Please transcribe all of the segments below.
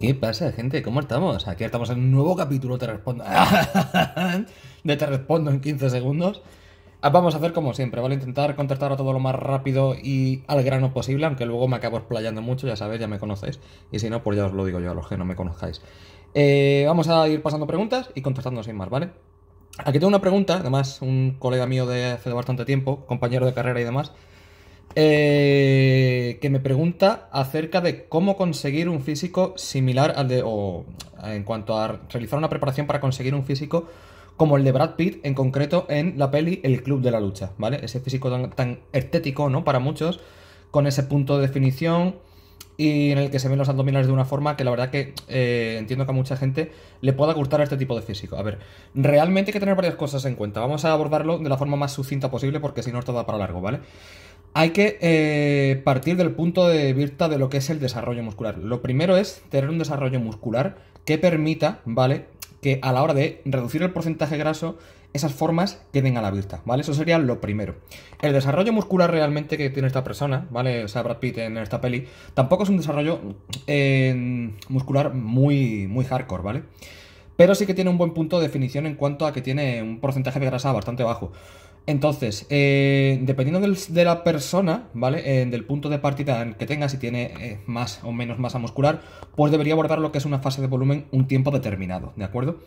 ¿Qué pasa, gente? ¿Cómo estamos? Aquí estamos en un nuevo capítulo, te respondo. de te respondo en 15 segundos. Ah, vamos a hacer como siempre, ¿vale? Intentar contestar a todo lo más rápido y al grano posible, aunque luego me acabo explayando mucho, ya sabéis, ya me conocéis. Y si no, pues ya os lo digo yo a los que no me conozcáis. Eh, vamos a ir pasando preguntas y contestando sin más, ¿vale? Aquí tengo una pregunta, además, un colega mío de hace bastante tiempo, compañero de carrera y demás, eh, que me pregunta acerca de cómo conseguir un físico similar al de. o en cuanto a realizar una preparación para conseguir un físico como el de Brad Pitt, en concreto en la peli El Club de la Lucha, ¿vale? Ese físico tan, estético, ¿no? Para muchos, con ese punto de definición y en el que se ven los abdominales de una forma que la verdad que eh, entiendo que a mucha gente le pueda gustar este tipo de físico. A ver, realmente hay que tener varias cosas en cuenta. Vamos a abordarlo de la forma más sucinta posible porque si no, esto da para largo, ¿vale? hay que eh, partir del punto de vista de lo que es el desarrollo muscular. Lo primero es tener un desarrollo muscular que permita, ¿vale? Que a la hora de reducir el porcentaje graso, esas formas queden a la vista, ¿vale? Eso sería lo primero. El desarrollo muscular realmente que tiene esta persona, ¿vale? O sea, Brad Pitt en esta peli, tampoco es un desarrollo eh, muscular muy, muy hardcore, ¿vale? Pero sí que tiene un buen punto de definición en cuanto a que tiene un porcentaje de grasa bastante bajo. Entonces, eh, dependiendo de la persona, ¿vale? Eh, del punto de partida que tenga, si tiene eh, más o menos masa muscular, pues debería abordar lo que es una fase de volumen un tiempo determinado, ¿de acuerdo?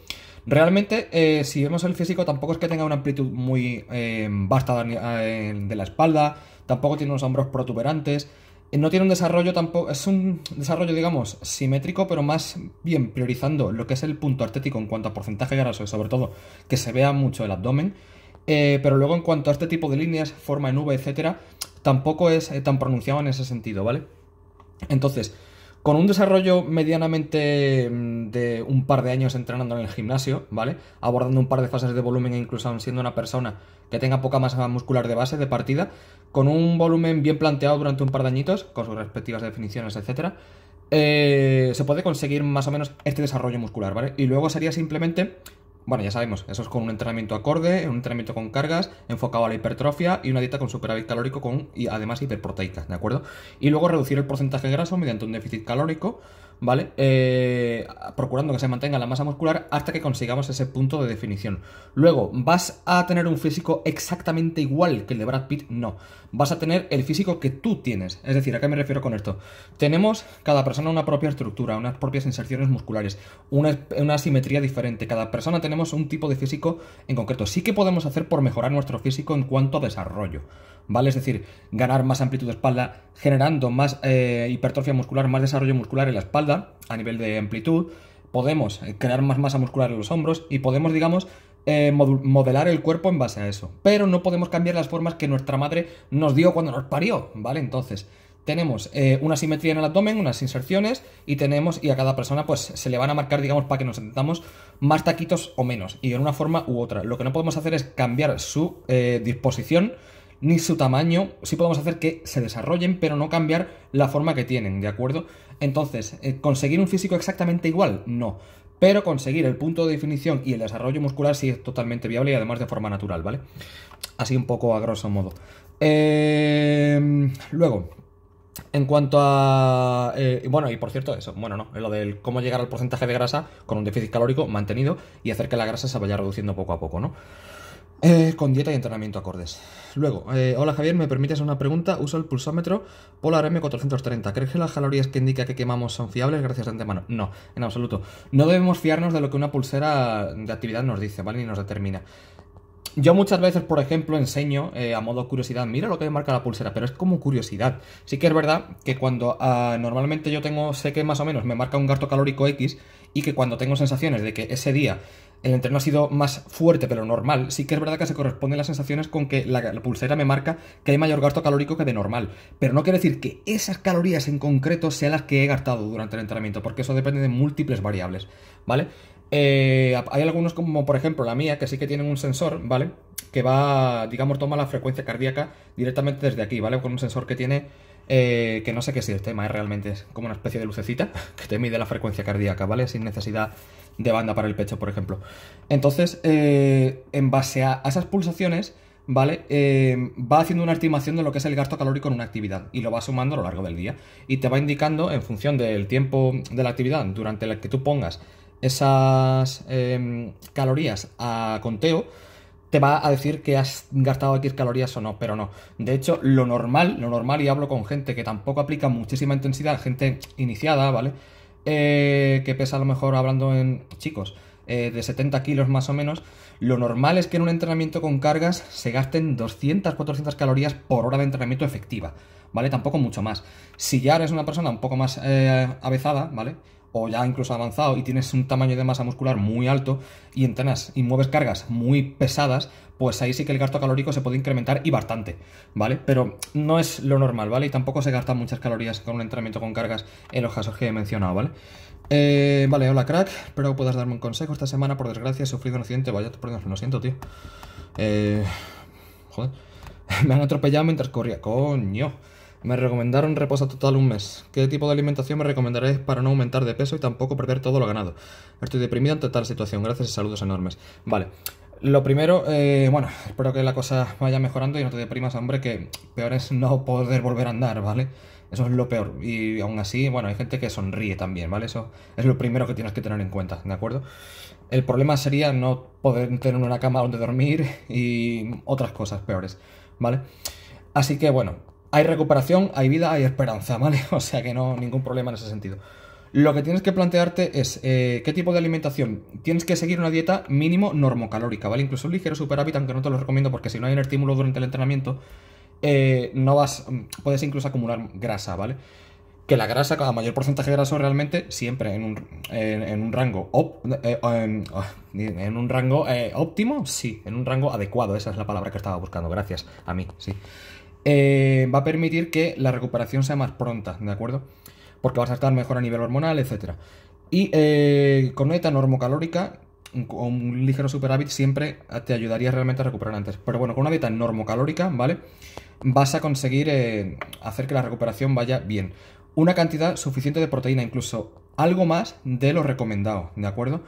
Realmente, si vemos el físico, tampoco es que tenga una amplitud muy vasta de la espalda, tampoco tiene unos hombros protuberantes, no tiene un desarrollo tampoco, es un desarrollo, digamos, simétrico, pero más bien priorizando lo que es el punto artético en cuanto a porcentaje graso y sobre todo que se vea mucho el abdomen. Eh, pero luego en cuanto a este tipo de líneas, forma en nube, etcétera, tampoco es eh, tan pronunciado en ese sentido, ¿vale? Entonces, con un desarrollo medianamente mm, de un par de años entrenando en el gimnasio, ¿vale? Abordando un par de fases de volumen e incluso siendo una persona que tenga poca masa muscular de base, de partida, con un volumen bien planteado durante un par de añitos, con sus respectivas definiciones, etcétera, eh, se puede conseguir más o menos este desarrollo muscular, ¿vale? Y luego sería simplemente bueno, ya sabemos, eso es con un entrenamiento acorde, un entrenamiento con cargas, enfocado a la hipertrofia y una dieta con superávit calórico con, y además hiperproteica, ¿de acuerdo? Y luego reducir el porcentaje de graso mediante un déficit calórico ¿vale? Eh, procurando que se mantenga la masa muscular hasta que consigamos ese punto de definición. Luego, ¿vas a tener un físico exactamente igual que el de Brad Pitt? No. Vas a tener el físico que tú tienes. Es decir, ¿a qué me refiero con esto? Tenemos cada persona una propia estructura, unas propias inserciones musculares, una, simetría diferente. Cada persona tenemos un tipo de físico en concreto. Sí que podemos hacer por mejorar nuestro físico en cuanto a desarrollo, ¿vale? Es decir, ganar más amplitud de espalda, generando más eh, hipertrofia muscular, más desarrollo muscular en la espalda a nivel de amplitud, podemos crear más masa muscular en los hombros y podemos, digamos, eh, modelar el cuerpo en base a eso. Pero no podemos cambiar las formas que nuestra madre nos dio cuando nos parió, ¿vale? Entonces, tenemos eh, una simetría en el abdomen, unas inserciones, y tenemos, y a cada persona pues se le van a marcar, digamos, para que nos sentamos más taquitos o menos, y en una forma u otra. Lo que no podemos hacer es cambiar su eh, disposición ni su tamaño, sí podemos hacer que se desarrollen, pero no cambiar la forma que tienen, ¿de acuerdo? Entonces, eh, ¿conseguir un físico exactamente igual? No. Pero conseguir el punto de definición y el desarrollo muscular sí es totalmente viable y además de forma natural, ¿vale? Así un poco a grosso modo. Em, luego, en cuanto a. Eh, bueno, y por cierto, eso. Bueno, no. Lo del cómo llegar al porcentaje de grasa con un déficit calórico mantenido y hacer que la grasa se vaya reduciendo poco a poco, ¿no? Eh, con dieta y entrenamiento acordes. Luego, eh, hola Javier, ¿me permites una pregunta? Uso el pulsómetro Polar M430. ¿Crees que las calorías que indica que quemamos son fiables? Gracias de antemano. No, en absoluto. No debemos fiarnos de lo que una pulsera de actividad nos dice, ¿vale? Ni nos determina. Yo muchas veces, por ejemplo, enseño eh, a modo curiosidad, mira lo que me marca la pulsera, pero es como curiosidad. Sí que es verdad que cuando ah, normalmente yo tengo, sé que más o menos me marca un gasto calórico X y que cuando tengo sensaciones de que ese día el entreno ha sido más fuerte, pero normal. Sí que es verdad que se corresponden las sensaciones con que la, pulsera me marca que hay mayor gasto calórico que de normal. Pero no quiere decir que esas calorías en concreto sean las que he gastado durante el entrenamiento, porque eso depende de múltiples variables, ¿vale? Eh, hay algunos como por ejemplo la mía, que sí que tienen un sensor, ¿vale? Que va, digamos, toma la frecuencia cardíaca directamente desde aquí, ¿vale? Con un sensor que tiene, eh, que no sé qué sistema es realmente, es como una especie de lucecita que te mide la frecuencia cardíaca, ¿vale? Sin necesidad de banda para el pecho, por ejemplo. Entonces, eh, en base a, esas pulsaciones, ¿vale? Eh, va haciendo una estimación de lo que es el gasto calórico en una actividad y lo va sumando a lo largo del día. Y te va indicando, en función del tiempo de la actividad durante la que tú pongas esas em, calorías a conteo, te va a decir que has gastado X calorías o no, pero no. De hecho, lo normal, lo normal, y hablo con gente que tampoco aplica muchísima intensidad, gente iniciada, ¿vale? Eh, que pesa a lo mejor hablando en chicos eh, de 70 kilos más o menos, lo normal es que en un entrenamiento con cargas se gasten 200, 400 calorías por hora de entrenamiento efectiva, ¿vale? Tampoco mucho más. Si ya eres una persona un poco más eh, avezada, ¿vale? o ya incluso avanzado y tienes un tamaño de masa muscular muy alto y entrenas y mueves cargas muy pesadas, pues ahí sí que el gasto calórico se puede incrementar y bastante, ¿vale? Pero no es lo normal, ¿vale? Y tampoco se gastan muchas calorías con un entrenamiento con cargas en los casos que he mencionado, ¿vale? Eh, vale, hola crack, espero que puedas darme un consejo. Esta semana, por desgracia, he sufrido un accidente. Vaya, no, lo siento, tío. Eh, joder. Me han atropellado mientras corría. Coño. Me recomendaron reposo total un mes. ¿Qué tipo de alimentación me recomendaréis para no aumentar de peso y tampoco perder todo lo ganado? Estoy deprimido ante tal situación. Gracias y saludos enormes. Vale. Lo primero, eh, bueno, espero que la cosa vaya mejorando y no te deprimas, hombre, que peor es no poder volver a andar, ¿vale? Eso es lo peor. Y aún así, bueno, hay gente que sonríe también, ¿vale? Eso es lo primero que tienes que tener en cuenta, ¿de acuerdo? El problema sería no poder tener una cama donde dormir y otras cosas peores, ¿vale? Así que bueno, hay recuperación, hay vida, hay esperanza, ¿vale? O sea que no, ningún problema en ese sentido. Lo que tienes que plantearte es eh, qué tipo de alimentación. Tienes que seguir una dieta mínimo normocalórica, ¿vale? Incluso un ligero superávit, aunque no te lo recomiendo porque si no hay un estímulo durante el entrenamiento, eh, no vas, mm, puedes incluso acumular grasa, ¿vale? Que la grasa, cada mayor porcentaje de graso realmente, siempre en un, rango, en, un rango eh, oh, óptimo, sí, en un rango adecuado, esa es la palabra que estaba buscando, gracias a mí, sí. Eh, va a permitir que la recuperación sea más pronta, ¿de acuerdo? Porque vas a estar mejor a nivel hormonal, etc. Y eh, con una dieta normocalórica o un ligero superávit siempre te ayudaría realmente a recuperar antes. Pero bueno, con una dieta normocalórica, ¿vale? Vas a conseguir eh, hacer que la recuperación vaya bien. Una cantidad suficiente de proteína, incluso algo más de lo recomendado, ¿de acuerdo?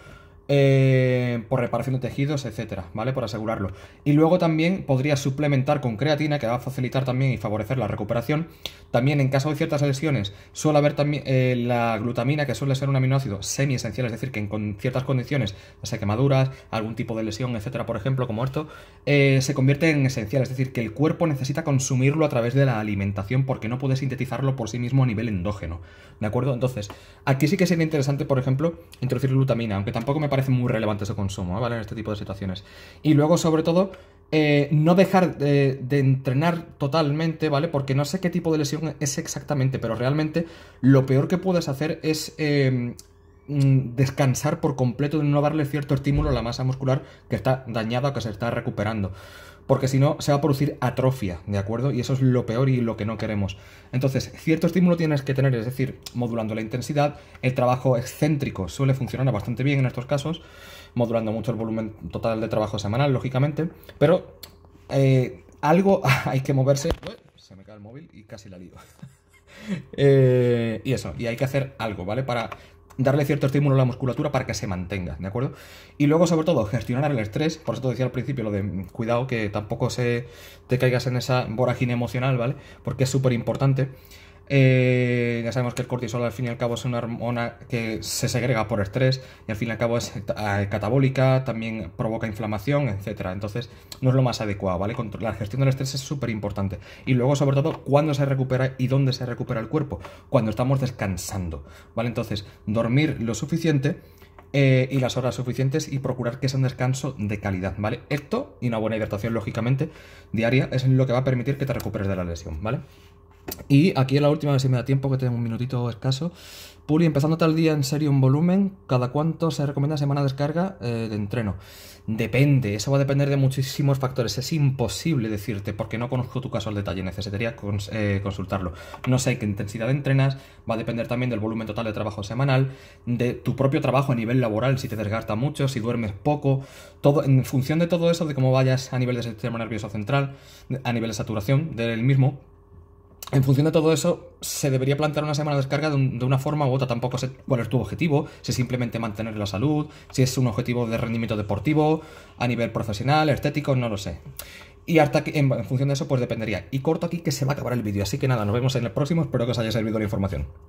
Eh, por reparación de tejidos, etcétera, ¿vale? Por asegurarlo. Y luego también podría suplementar con creatina, que va a facilitar también y favorecer la recuperación. También en caso de ciertas lesiones suele haber también eh, la glutamina, que suele ser un aminoácido semi-esencial, es decir, que en ciertas condiciones, ya sea quemaduras, algún tipo de lesión, etcétera, por ejemplo, como esto, eh, se convierte en esencial, es decir, que el cuerpo necesita consumirlo a través de la alimentación porque no puede sintetizarlo por sí mismo a nivel endógeno, ¿de acuerdo? Entonces, aquí sí que sería interesante, por ejemplo, introducir glutamina, aunque tampoco me parece muy relevante ese consumo, ¿eh? ¿vale? En este tipo de situaciones. Y luego, sobre todo, eh, no dejar de, entrenar totalmente, ¿vale? Porque no sé qué tipo de lesión es exactamente, pero realmente lo peor que puedes hacer es eh, Mm, descansar por completo de no darle cierto estímulo a la masa muscular que está dañada o que se está recuperando. Porque si no, se va a producir atrofia, ¿de acuerdo? Y eso es lo peor y lo que no queremos. Entonces, cierto estímulo tienes que tener, es decir, modulando la intensidad, el trabajo excéntrico suele funcionar bastante bien en estos casos, modulando mucho el volumen total de trabajo semanal, lógicamente, pero eh, algo hay que moverse. Se me cae el móvil y casi la lío. Eh, y eso, y hay que hacer algo, ¿vale? Para darle cierto estímulo a la musculatura para que se mantenga, ¿de acuerdo? Y luego, sobre todo, gestionar el estrés, por eso te decía al principio lo de mm, cuidado que tampoco se te caigas en esa vorágine emocional, ¿vale? Porque es súper importante. Eh, ya sabemos que el cortisol al fin y al cabo es una hormona que se segrega por estrés y al fin y al cabo es eh, catabólica, también provoca inflamación, etc. Entonces no es lo más adecuado, ¿vale? la gestión del estrés es súper importante. Y luego, sobre todo, cuándo se recupera y dónde se recupera el cuerpo. Cuando estamos descansando, ¿vale? Entonces, dormir lo suficiente. Eh, y las horas suficientes y procurar que sea un descanso de calidad, ¿vale? Esto y una buena hidratación, lógicamente, diaria es lo que va a permitir que te recuperes de la lesión, ¿vale? Y aquí es la última, vez si me da tiempo, que tengo un minutito escaso. Puli, empezando tal día en serio un volumen, ¿cada cuánto se recomienda semana de descarga eh, de entreno? Depende, eso va a depender de muchísimos factores. Es imposible decirte, porque no conozco tu caso al detalle, necesitaría eh, consultarlo. No sé qué intensidad entrenas, va a depender también del volumen total de trabajo semanal, de tu propio trabajo a nivel laboral, si te desgasta mucho, si duermes poco, todo, en función de todo eso, de cómo vayas a nivel de sistema nervioso central, a nivel de saturación del mismo, en función de todo eso, se debería plantear una semana de descarga de, una forma u otra. Tampoco sé cuál es tu objetivo, si es simplemente mantener la salud, si es un objetivo de rendimiento deportivo, a nivel profesional, estético, no lo sé. Y hasta que en función de eso, pues dependería. Y corto aquí que se va a acabar el vídeo. Así que nada, nos vemos en el próximo. Espero que os haya servido la información.